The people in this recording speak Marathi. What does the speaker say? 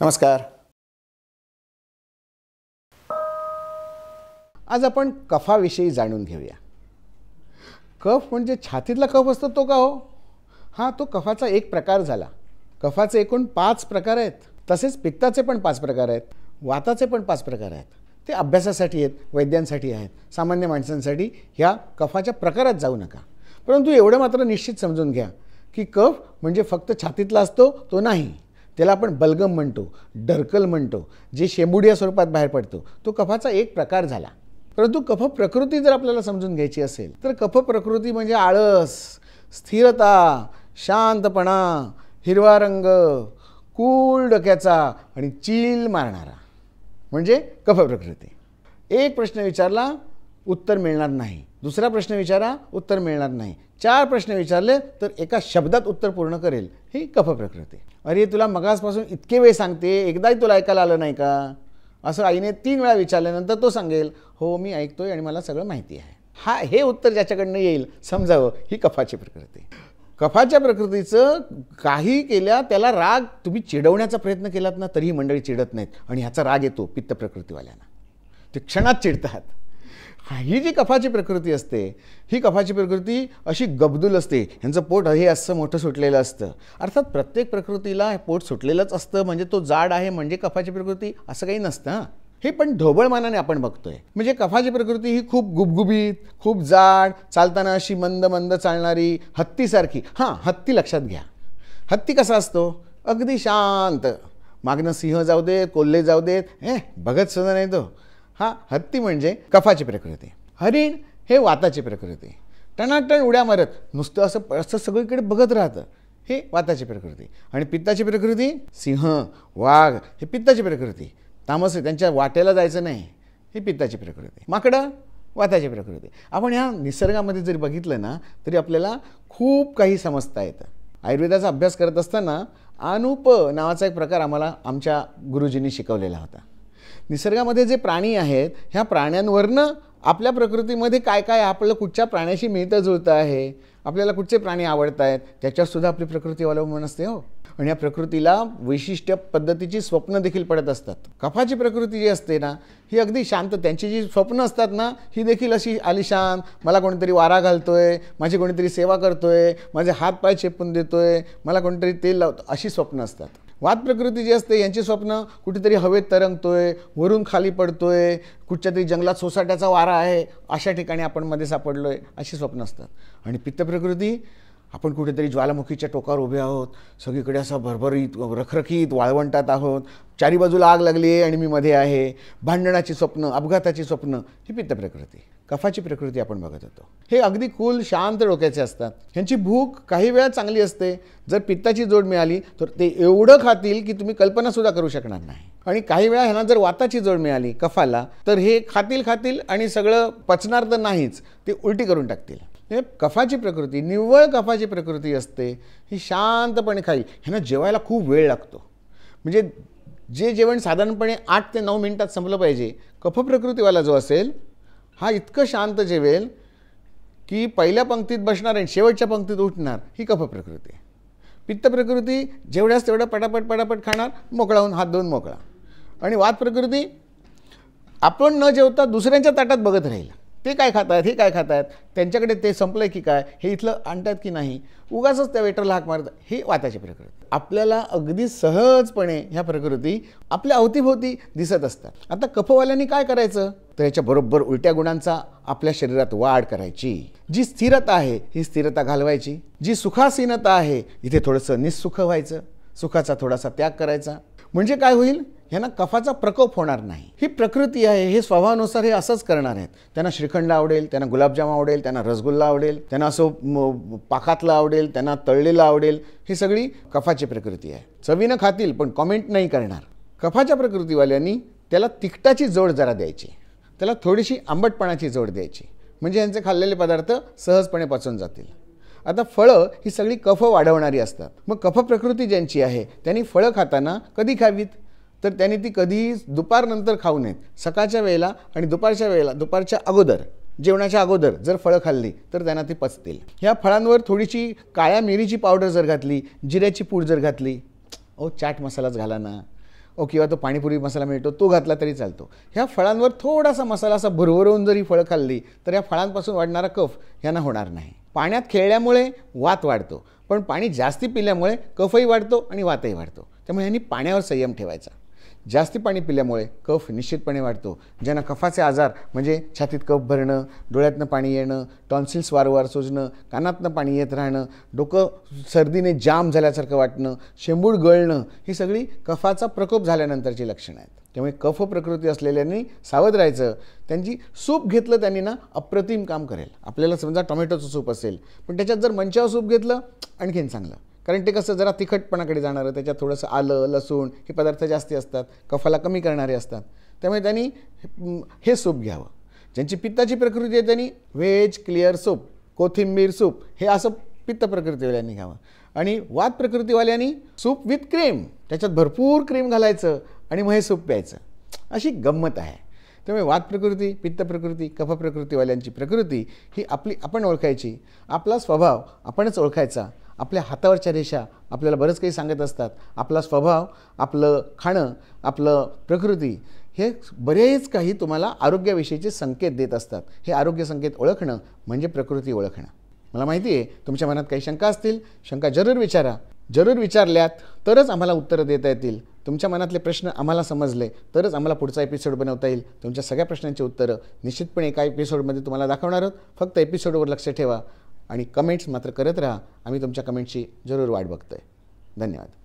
नमस्कार आज आपण कफाविषयी जाणून घेऊया कफ म्हणजे छातीतला कफ असतो तो का हो हा तो कफाचा एक प्रकार झाला कफाचे एकूण पाच प्रकार आहेत तसेच पित्ताचे पण पाच प्रकार आहेत वाताचे पण पाच प्रकार आहेत ते अभ्यासासाठी आहेत वैद्यांसाठी आहेत सामान्य माणसांसाठी ह्या कफाच्या प्रकारात जाऊ नका परंतु एवढं मात्र निश्चित समजून घ्या की कफ म्हणजे फक्त छातीतला असतो तो नाही त्याला आपण बलगम म्हणतो डरकल म्हणतो जे शेंबुडिया स्वरूपात बाहेर पडतो तो कफाचा एक प्रकार झाला परंतु कफ प्रकृती जर आपल्याला समजून घ्यायची असेल तर कफ प्रकृती म्हणजे आळस स्थिरता शांतपणा हिरवा रंग कूळ डोक्याचा आणि चील मारणारा म्हणजे कफ प्रकृती एक प्रश्न विचारला उत्तर मिळणार नाही दुसरा प्रश्न विचारा उत्तर मिळणार नाही चार प्रश्न विचारले तर एका शब्दात उत्तर पूर्ण करेल ही कफ प्रकृती अरे तुला मगासपासून इतके वेळ सांगते एकदाही तुला ऐकायला आलं नाही का असं आईने तीन वेळा विचारल्यानंतर तो सांगेल हो मी ऐकतोय आणि मला सगळं माहिती आहे हा हे उत्तर ज्याच्याकडनं येईल समजावं ही कफाची प्रकृती कफाच्या प्रकृतीचं काही केल्या त्याला राग तुम्ही चिडवण्याचा प्रयत्न केलात ना तरीही मंडळी चिडत नाहीत आणि ह्याचा राग येतो पित्त प्रकृतीवाल्यांना ते क्षणात चिडतात ही जी कफाची प्रकृती असते ही कफाची प्रकृती अशी गबदूल असते ह्यांचं पोट हे असं मोठं सुटलेलं असतं अर्थात प्रत्येक प्रकृतीला पोट सुटलेलंच असतं म्हणजे तो जाड आहे म्हणजे कफाची प्रकृती असं काही नसतं हां हे पण ढोबळमानाने आपण बघतोय म्हणजे कफाची प्रकृती ही खूप गुबगुबीत खूप जाड चालताना अशी मंद मंद चालणारी हत्तीसारखी हां हत्ती लक्षात घ्या हत्ती कसा असतो अगदी शांत मागणं सिंह जाऊ देत कोल्हे जाऊ देत हे बघत सुद्धा नाही तो हा हत्ती म्हणजे कफाची प्रकृती हरिण हे वाताची प्रकृती टणाटण उड्या मारत नुसतं असं असं सगळीकडे बघत राहतं हे वाताची प्रकृती आणि पित्ताची प्रकृती सिंह वाघ हे पित्ताची प्रकृती तामस त्यांच्या वाटेला जायचं नाही हे पित्ताची प्रकृती माकडं वाताची प्रकृती आपण ह्या निसर्गामध्ये जरी बघितलं ना तरी आपल्याला खूप काही समजता येतं आयुर्वेदाचा अभ्यास करत असताना अनुप नावाचा एक प्रकार आम्हाला आमच्या गुरुजींनी शिकवलेला होता निसर्गामध्ये जे प्राणी आहेत ह्या प्राण्यांवरनं आपल्या प्रकृतीमध्ये काय काय आपलं कुठच्या प्राण्याशी मिळतं जुळतं आहे आपल्याला कुठचे प्राणी आवडत आहेत त्याच्यावरसुद्धा आपली प्रकृती अवलंबून असते हो आणि या प्रकृतीला वैशिष्ट्य पद्धतीची स्वप्न देखील पडत असतात कफाची प्रकृती जी असते ना ही अगदी शांत त्यांची जी स्वप्न असतात ना ही देखील अशी आलिशान मला कोणीतरी वारा घालतोय माझी कोणीतरी सेवा करतोय माझे हातपाय चेपून देतोय मला कोणीतरी तेल लावतो अशी स्वप्न असतात वाद प्रकृती जी असते यांची स्वप्न कुठेतरी हवेत तरंगतोय वरून खाली पडतोय कुठच्या तरी जंगलात सोसाट्याचा वारा आहे अशा ठिकाणी आपण मध्ये सापडलो आहे अशी स्वप्न असतात आणि पित्त प्रकृती आपण कुठेतरी ज्वालामुखीच्या टोकावर उभे आहोत सगळीकडे असं भरभरीत रखरखीत वाळवंटात आहोत चारी बाजूला आग लागली आहे आणि मी मध्ये आहे भांडणाची स्वप्न अपघाताची स्वप्न ही पित्त प्रकृती कफाची प्रकृती आपण बघत होतो हे अगदी कुल शांत डोक्याचे असतात ह्यांची भूक काही वेळा चांगली असते जर पित्ताची जोड मिळाली तर ते एवढं खातील की तुम्ही कल्पनासुद्धा करू शकणार नाही आणि काही वेळा ह्यांना जर वाताची जोड मिळाली कफाला तर हे खातील खातील आणि सगळं पचणार तर नाहीच ते उलटी करून टाकतील हे कफाची प्रकृती निव्वळ कफाची प्रकृती असते ही शांतपणे खाईल ह्यांना जेवायला खूप वेळ लागतो म्हणजे जे जेवण साधारणपणे आठ ते नऊ मिनटात संपलं पाहिजे कफ प्रकृतीवाला जो असेल हा इतकं शांत जेवेल की पहिल्या पंक्तीत बसणार आणि शेवटच्या पंक्तीत उठणार ही कफ प्रकृती पित्त प्रकृती जेवढ्यास तेवढं पटापट पटापट खाणार मोकळा होऊन हात दोन मोकळा आणि वाद प्रकृती आपण न जेवता दुसऱ्यांच्या ताटात बघत राहील ते काय खात आहेत हे काय खात आहेत त्यांच्याकडे ते संपलं की काय हे इथलं आणतात की नाही उगाचच त्या वेटरला हाक मारतात हे वाताची प्रकृती आपल्याला अगदी सहजपणे ह्या प्रकृती आपल्या अवतीभोवती दिसत असतात आता कफवाल्यांनी काय करायचं तर बरोबर उलट्या गुणांचा आपल्या शरीरात वाढ करायची जी स्थिरता आहे ही स्थिरता घालवायची जी सुखासीनता आहे इथे थोडंसं निस्सुख व्हायचं सुखाचा थोडासा त्याग करायचा म्हणजे काय होईल यांना कफाचा प्रकोप होणार नाही ही प्रकृती आहे हे स्वभावानुसार हे असंच करणार आहेत त्यांना श्रीखंड आवडेल त्यांना गुलाबजाम आवडेल त्यांना रसगुल्ला आवडेल त्यांना असं पाकातला आवडेल त्यांना तळलेलं आवडेल ही सगळी कफाची प्रकृती आहे चवीनं खातील पण कॉमेंट नाही करणार कफाच्या प्रकृतीवाल्यांनी त्याला तिखटाची जोड जरा द्यायची त्याला थोडीशी आंबटपणाची जोड द्यायची म्हणजे यांचे खाल्लेले पदार्थ सहजपणे पचून जातील आता फळं ही सगळी कफ वाढवणारी असतात मग कफ प्रकृती ज्यांची आहे त्यांनी फळं खाताना कधी खावीत तर त्यांनी ती कधीही दुपारनंतर खाऊ नयेत सकाळच्या वेळेला आणि दुपारच्या वेळेला दुपारच्या अगोदर जेवणाच्या अगोदर जर फळं खाल्ली तर त्यांना ती पचतील ह्या फळांवर थोडीशी काळ्या मिरीची पावडर जर घातली जिऱ्याची पूड जर घातली ओ चाट मसालाच घाला ना ओ किंवा तो पाणीपुरी मसाला मिळतो तो घातला तरी चालतो ह्या फळांवर थोडासा मसाला असा भरभरवून जरी फळं खाल्ली तर या फळांपासून वाढणारा कफ ह्यांना होणार नाही पाण्यात खेळल्यामुळे वात वाढतो पण पाणी जास्ती पिल्यामुळे कफही वाढतो आणि वातही वाढतो त्यामुळे ह्यांनी पाण्यावर संयम ठेवायचा जास्ती पाणी पिल्यामुळे कफ निश्चितपणे वाढतो ज्यांना कफाचे आजार म्हणजे छातीत कफ भरणं डोळ्यातनं पाणी येणं टॉन्सिल्स वारंवार सोजणं कानातनं पाणी येत राहणं डोकं सर्दीने जाम झाल्यासारखं वाटणं शेंबूळ गळणं ही सगळी कफाचा प्रकोप झाल्यानंतरची लक्षणं आहेत त्यामुळे कफ प्रकृती असलेल्यांनी सावध राहायचं त्यांची सूप घेतलं त्यांनी ना अप्रतिम काम करेल आपल्याला समजा टोमॅटोचं सूप असेल पण त्याच्यात जर मंचावर सूप घेतलं आणखीन चांगलं कारण ते कसं जरा तिखटपणाकडे जाणारं त्याच्यात थोडंसं आलं लसूण हे पदार्थ जास्त असतात कफाला कमी करणारे असतात त्यामुळे त्यांनी हे सूप घ्यावं ज्यांची पित्ताची प्रकृती आहे त्यांनी व्हेज क्लिअर सूप कोथिंबीर सूप हे असं पित्त प्रकृतीवाल्यांनी घ्यावं आणि वात प्रकृतीवाल्यांनी सूप विथ क्रीम त्याच्यात भरपूर क्रीम घालायचं आणि मग हे सूप प्यायचं अशी गंमत आहे त्यामुळे वात प्रकृती पित्त प्रकृती कफ प्रकृतीवाल्यांची प्रकृती ही आपली आपण ओळखायची आपला स्वभाव आपणच ओळखायचा आपल्या हातावरच्या रेषा आपल्याला बरंच काही सांगत असतात आपला स्वभाव आपलं खाणं आपलं प्रकृती हे बरेच काही तुम्हाला आरोग्याविषयीचे संकेत देत असतात हे आरोग्य संकेत ओळखणं म्हणजे प्रकृती ओळखणं मला माहिती आहे तुमच्या मनात काही शंका असतील शंका जरूर विचारा जरूर विचारल्यात तरच आम्हाला उत्तरं देता येतील तुमच्या मनातले प्रश्न आम्हाला समजले तरच आम्हाला पुढचा एपिसोड बनवता येईल तुमच्या सगळ्या प्रश्नांची उत्तरं निश्चितपणे एका एपिसोडमध्ये तुम्हाला दाखवणार आहोत फक्त एपिसोडवर लक्ष ठेवा आणि कमेंट्स मात्र करत राहा आम्ही तुमच्या कमेंट्सची जरूर वाट बघतो धन्यवाद